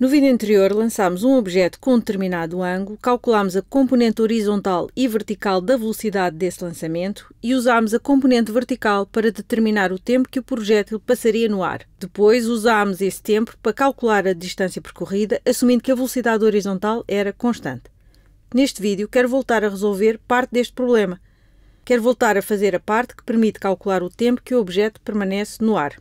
No vídeo anterior, lançámos um objeto com um determinado ângulo, calculámos a componente horizontal e vertical da velocidade desse lançamento e usámos a componente vertical para determinar o tempo que o projétil passaria no ar. Depois, usámos esse tempo para calcular a distância percorrida, assumindo que a velocidade horizontal era constante. Neste vídeo, quero voltar a resolver parte deste problema. Quero voltar a fazer a parte que permite calcular o tempo que o objeto permanece no ar.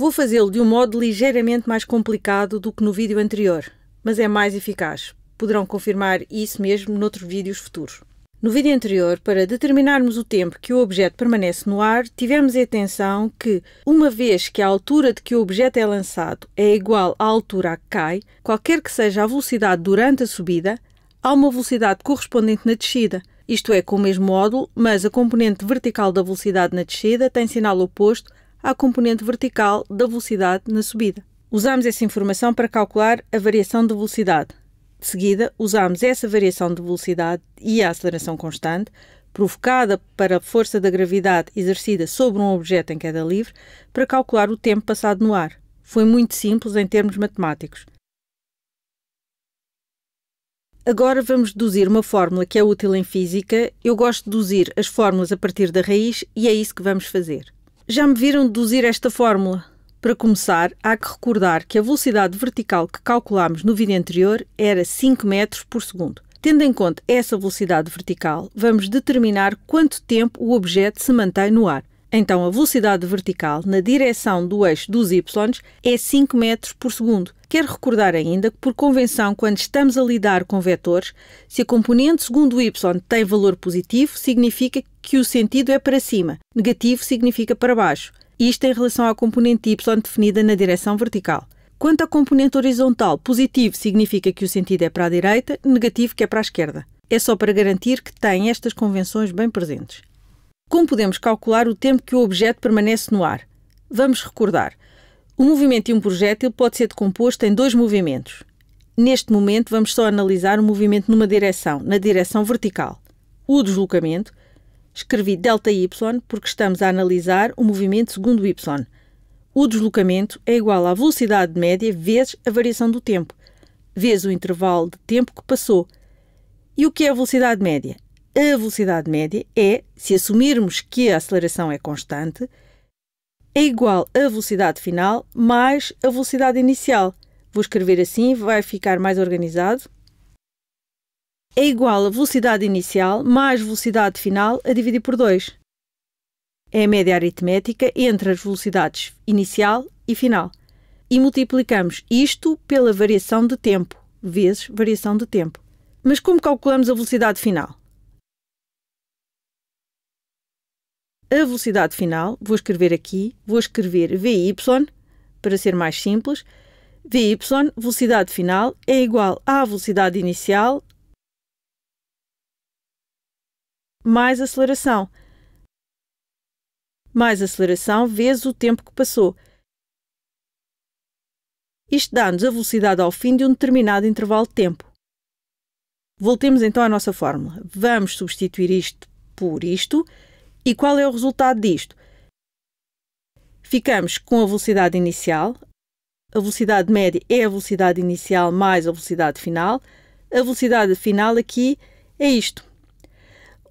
Vou fazê-lo de um modo ligeiramente mais complicado do que no vídeo anterior, mas é mais eficaz. Poderão confirmar isso mesmo noutros vídeos futuros. No vídeo anterior, para determinarmos o tempo que o objeto permanece no ar, tivemos em atenção que, uma vez que a altura de que o objeto é lançado é igual à altura a que cai, qualquer que seja a velocidade durante a subida, há uma velocidade correspondente na descida. Isto é, com o mesmo módulo, mas a componente vertical da velocidade na descida tem sinal oposto à componente vertical da velocidade na subida. Usamos essa informação para calcular a variação de velocidade. De seguida, usamos essa variação de velocidade e a aceleração constante, provocada para a força da gravidade exercida sobre um objeto em queda livre, para calcular o tempo passado no ar. Foi muito simples em termos matemáticos. Agora vamos deduzir uma fórmula que é útil em física. Eu gosto de deduzir as fórmulas a partir da raiz e é isso que vamos fazer. Já me viram deduzir esta fórmula? Para começar, há que recordar que a velocidade vertical que calculámos no vídeo anterior era 5 metros por segundo. Tendo em conta essa velocidade vertical, vamos determinar quanto tempo o objeto se mantém no ar. Então, a velocidade vertical na direção do eixo dos y é 5 metros por segundo. Quero recordar ainda que, por convenção, quando estamos a lidar com vetores, se a componente segundo y tem valor positivo, significa que o sentido é para cima, negativo significa para baixo. Isto em relação à componente y definida na direção vertical. Quanto à componente horizontal, positivo significa que o sentido é para a direita, negativo que é para a esquerda. É só para garantir que tem estas convenções bem presentes. Como podemos calcular o tempo que o objeto permanece no ar? Vamos recordar. O movimento de um projétil pode ser decomposto em dois movimentos. Neste momento, vamos só analisar o movimento numa direção, na direção vertical. O deslocamento, escrevi delta y porque estamos a analisar o movimento segundo y. O deslocamento é igual à velocidade média vezes a variação do tempo, vezes o intervalo de tempo que passou. E o que é a velocidade média? a velocidade média é, se assumirmos que a aceleração é constante, é igual à velocidade final mais a velocidade inicial. Vou escrever assim, vai ficar mais organizado. É igual à velocidade inicial mais velocidade final a dividir por 2. É a média aritmética entre as velocidades inicial e final. E multiplicamos isto pela variação de tempo, vezes variação de tempo. Mas como calculamos a velocidade final? a velocidade final, vou escrever aqui, vou escrever VY, para ser mais simples, VY, velocidade final, é igual à velocidade inicial mais aceleração. Mais aceleração vezes o tempo que passou. Isto dá-nos a velocidade ao fim de um determinado intervalo de tempo. Voltemos então à nossa fórmula. Vamos substituir isto por isto e qual é o resultado disto? Ficamos com a velocidade inicial, a velocidade média é a velocidade inicial mais a velocidade final. A velocidade final aqui é isto.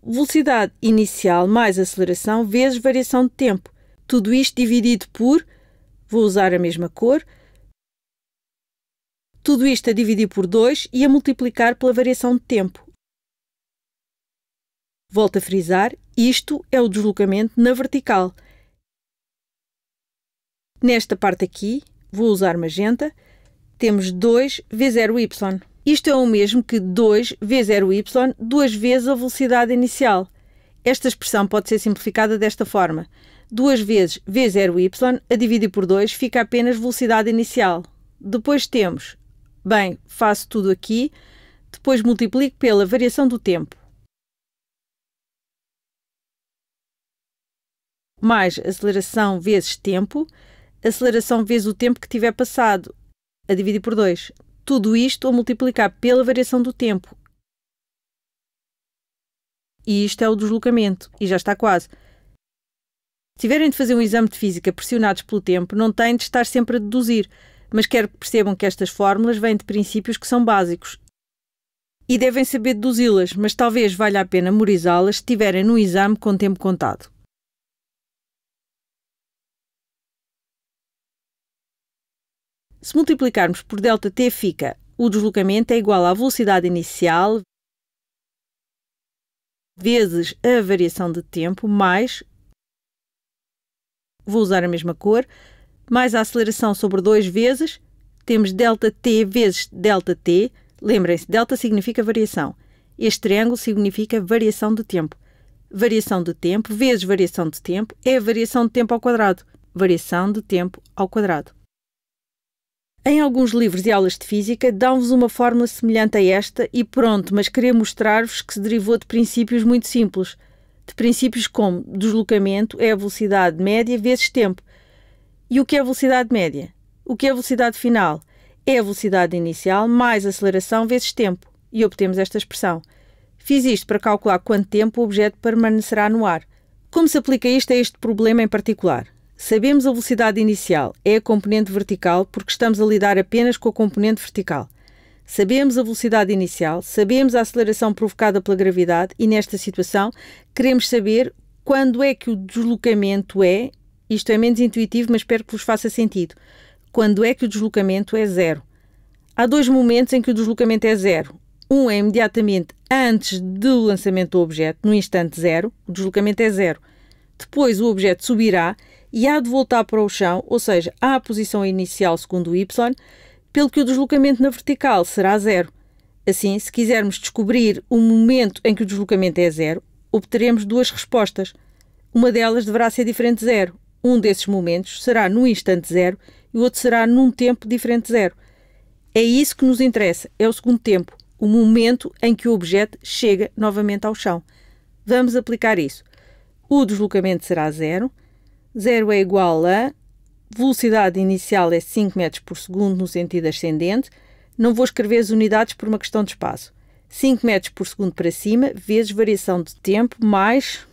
Velocidade inicial mais aceleração vezes variação de tempo. Tudo isto dividido por, vou usar a mesma cor, tudo isto a é dividir por 2 e a multiplicar pela variação de tempo. Volto a frisar, isto é o deslocamento na vertical. Nesta parte aqui, vou usar magenta, temos 2 V0Y. Isto é o mesmo que 2 V0Y duas vezes a velocidade inicial. Esta expressão pode ser simplificada desta forma. 2 vezes V0Y a dividir por 2 fica apenas velocidade inicial. Depois temos, bem, faço tudo aqui, depois multiplico pela variação do tempo. mais aceleração vezes tempo, aceleração vezes o tempo que tiver passado, a dividir por 2. Tudo isto a multiplicar pela variação do tempo. E isto é o deslocamento, e já está quase. Se tiverem de fazer um exame de física pressionados pelo tempo, não têm de estar sempre a deduzir, mas quero que percebam que estas fórmulas vêm de princípios que são básicos e devem saber deduzi-las, mas talvez valha a pena memorizá-las se tiverem no exame com tempo contado. Se multiplicarmos por ΔT, fica o deslocamento é igual à velocidade inicial vezes a variação de tempo mais, vou usar a mesma cor, mais a aceleração sobre 2 vezes, temos ΔT vezes ΔT, lembrem-se, delta significa variação. Este triângulo significa variação de tempo. Variação de tempo vezes variação de tempo é variação de tempo ao quadrado. Variação de tempo ao quadrado. Em alguns livros e aulas de física, dão-vos uma fórmula semelhante a esta e pronto, mas queria mostrar-vos que se derivou de princípios muito simples. De princípios como deslocamento é a velocidade média vezes tempo. E o que é velocidade média? O que é velocidade final? É a velocidade inicial mais aceleração vezes tempo. E obtemos esta expressão. Fiz isto para calcular quanto tempo o objeto permanecerá no ar. Como se aplica isto a este problema em particular? Sabemos a velocidade inicial, é a componente vertical, porque estamos a lidar apenas com a componente vertical. Sabemos a velocidade inicial, sabemos a aceleração provocada pela gravidade e, nesta situação, queremos saber quando é que o deslocamento é. Isto é menos intuitivo, mas espero que vos faça sentido. Quando é que o deslocamento é zero? Há dois momentos em que o deslocamento é zero. Um é imediatamente antes do lançamento do objeto, no instante zero, o deslocamento é zero. Depois o objeto subirá e há de voltar para o chão, ou seja, à posição inicial segundo o Y, pelo que o deslocamento na vertical será zero. Assim, se quisermos descobrir o momento em que o deslocamento é zero, obteremos duas respostas. Uma delas deverá ser diferente de zero. Um desses momentos será num instante zero e o outro será num tempo diferente de zero. É isso que nos interessa, é o segundo tempo, o momento em que o objeto chega novamente ao chão. Vamos aplicar isso. O deslocamento será zero, 0 é igual a velocidade inicial é 5 metros por segundo no sentido ascendente. Não vou escrever as unidades por uma questão de espaço. 5 metros por segundo para cima, vezes variação de tempo, mais.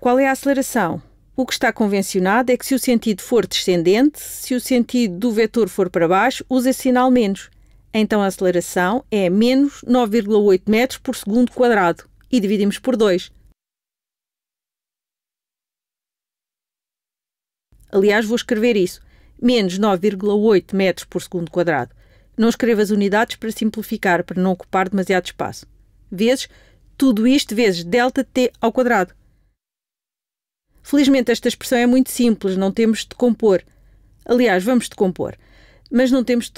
Qual é a aceleração? O que está convencionado é que se o sentido for descendente, se o sentido do vetor for para baixo, usa sinal menos. Então a aceleração é menos 9,8 metros por segundo quadrado e dividimos por 2. Aliás, vou escrever isso. Menos 9,8 metros por segundo quadrado. Não escrevo as unidades para simplificar, para não ocupar demasiado espaço. Vezes tudo isto vezes delta t ao quadrado. Felizmente esta expressão é muito simples, não temos de compor. Aliás, vamos de compor, mas não temos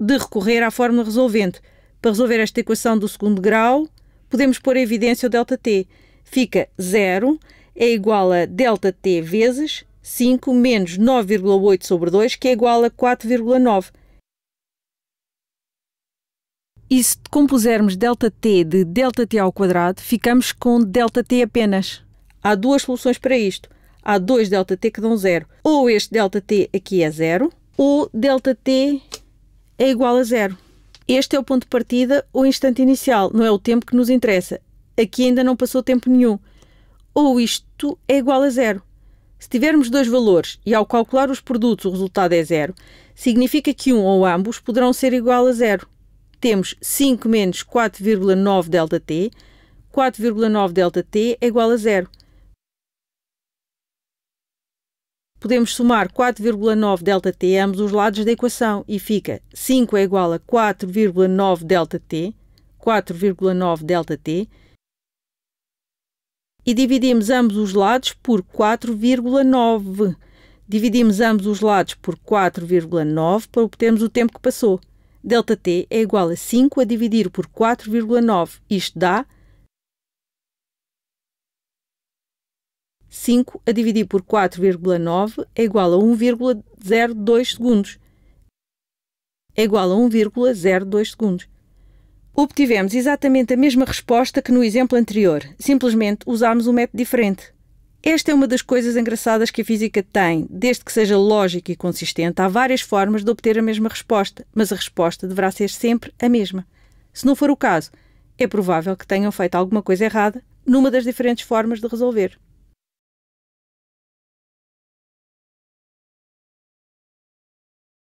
de recorrer à fórmula resolvente. Para resolver esta equação do segundo grau, podemos pôr em evidência o delta t. Fica 0 é igual a delta t vezes 5 menos 9,8 sobre 2, que é igual a 4,9. E se compusermos ΔT de ΔT ao quadrado, ficamos com ΔT apenas. Há duas soluções para isto. Há dois ΔT que dão zero. Ou este ΔT aqui é zero, ou ΔT é igual a zero. Este é o ponto de partida ou instante inicial, não é o tempo que nos interessa. Aqui ainda não passou tempo nenhum. Ou isto é igual a zero. Se tivermos dois valores e ao calcular os produtos o resultado é zero, significa que um ou ambos poderão ser igual a zero. Temos 5 menos 4,9 ΔT, 4,9 ΔT é igual a zero. Podemos somar 4,9 ΔT a ambos os lados da equação e fica 5 é igual a 4,9 ΔT, 4,9 ΔT, e dividimos ambos os lados por 4,9. Dividimos ambos os lados por 4,9 para obtermos o tempo que passou. ΔT é igual a 5 a dividir por 4,9. Isto dá 5 a dividir por 4,9 é igual a 1,02 segundos. É igual a 1,02 segundos. Obtivemos exatamente a mesma resposta que no exemplo anterior, simplesmente usámos um método diferente. Esta é uma das coisas engraçadas que a física tem. Desde que seja lógica e consistente, há várias formas de obter a mesma resposta, mas a resposta deverá ser sempre a mesma. Se não for o caso, é provável que tenham feito alguma coisa errada numa das diferentes formas de resolver.